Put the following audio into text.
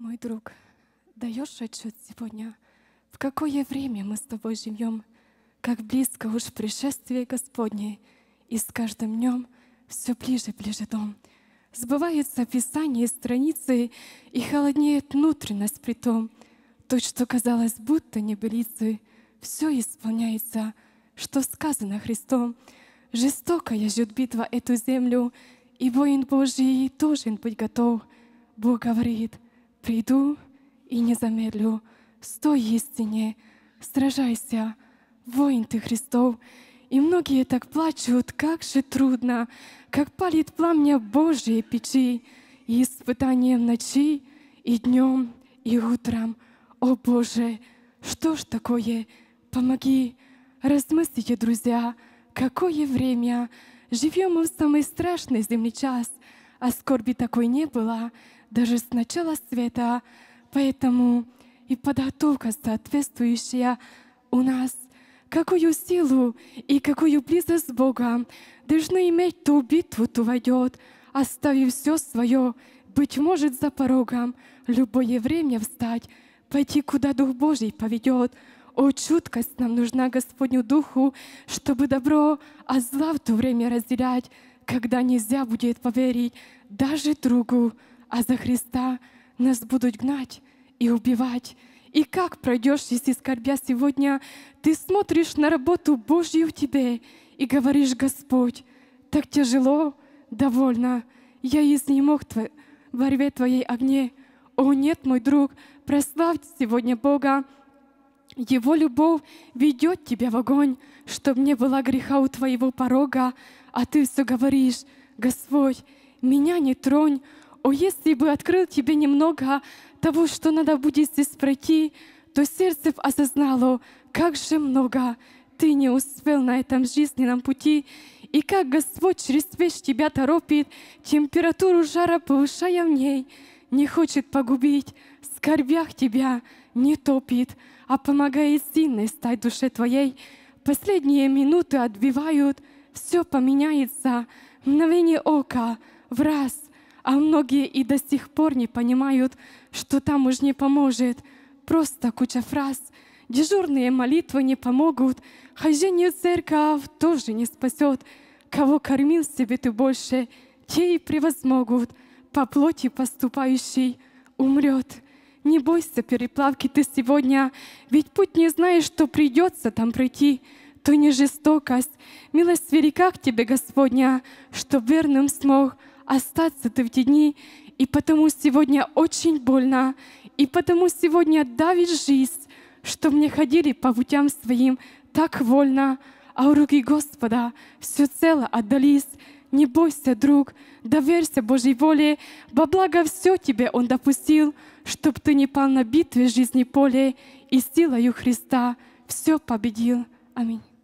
Мой друг, даешь отчет сегодня, в какое время мы с тобой живем, как близко уж пришествие Господне, и с каждым днем все ближе, ближе дом. Сбывается описание страницы, и холоднеет внутренность при том. То, что казалось будто небылицы, все исполняется, что сказано Христом. Жестокая ждет битва эту землю, и воин Божий должен быть готов. Бог говорит — приду и не замедлю. Стой истине, сражайся, воин ты Христов. И многие так плачут, как же трудно, как палит пламя Божьей печи, и испытанием ночи, и днем, и утром. О Боже, что ж такое? Помоги, размыслите, друзья, какое время. Живем мы в самый страшный земный час — а скорби такой не было даже с начала света, поэтому и подготовка соответствующая у нас. Какую силу и какую близость с Богом должны иметь ту битву, ту войдет, оставив все свое, быть может, за порогом, любое время встать, пойти, куда Дух Божий поведет. О, чуткость нам нужна Господню Духу, чтобы добро, а зла в то время разделять, когда нельзя будет поверить даже другу, а за Христа нас будут гнать и убивать. И как пройдешь, если скорбя сегодня, ты смотришь на работу Божью в тебе и говоришь, Господь, так тяжело, довольно, я изнемог твой, во рве Твоей огне. О, нет, мой друг, прославь сегодня Бога его любовь ведет тебя в огонь, чтобы не было греха у твоего порога, а ты все говоришь, Господь, меня не тронь, о, если бы открыл тебе немного того, что надо будет здесь пройти, то сердце осознало, как же много ты не успел на этом жизненном пути, и как Господь через весь тебя торопит, температуру жара повышая в ней, не хочет погубить, скорбях тебя, не топит, а помогает сильной стать душе твоей. Последние минуты отбивают, все поменяется, мгновение ока, в раз. А многие и до сих пор не понимают, что там уж не поможет. Просто куча фраз. Дежурные молитвы не помогут, хождение в церковь тоже не спасет. Кого кормил себе ты больше, те и превозмогут. По плоти поступающий умрет. Не бойся переплавки ты сегодня, ведь путь не знаешь, что придется там пройти. То не жестокость, милость велика к тебе, Господня, что верным смог остаться ты в те дни. И потому сегодня очень больно, и потому сегодня давит жизнь, что мне ходили по путям своим так вольно, а у руки Господа все цело отдались не бойся, друг, доверься Божьей воле, во благо все тебе Он допустил, чтоб ты не пал на битве жизни поле, и силою Христа все победил. Аминь.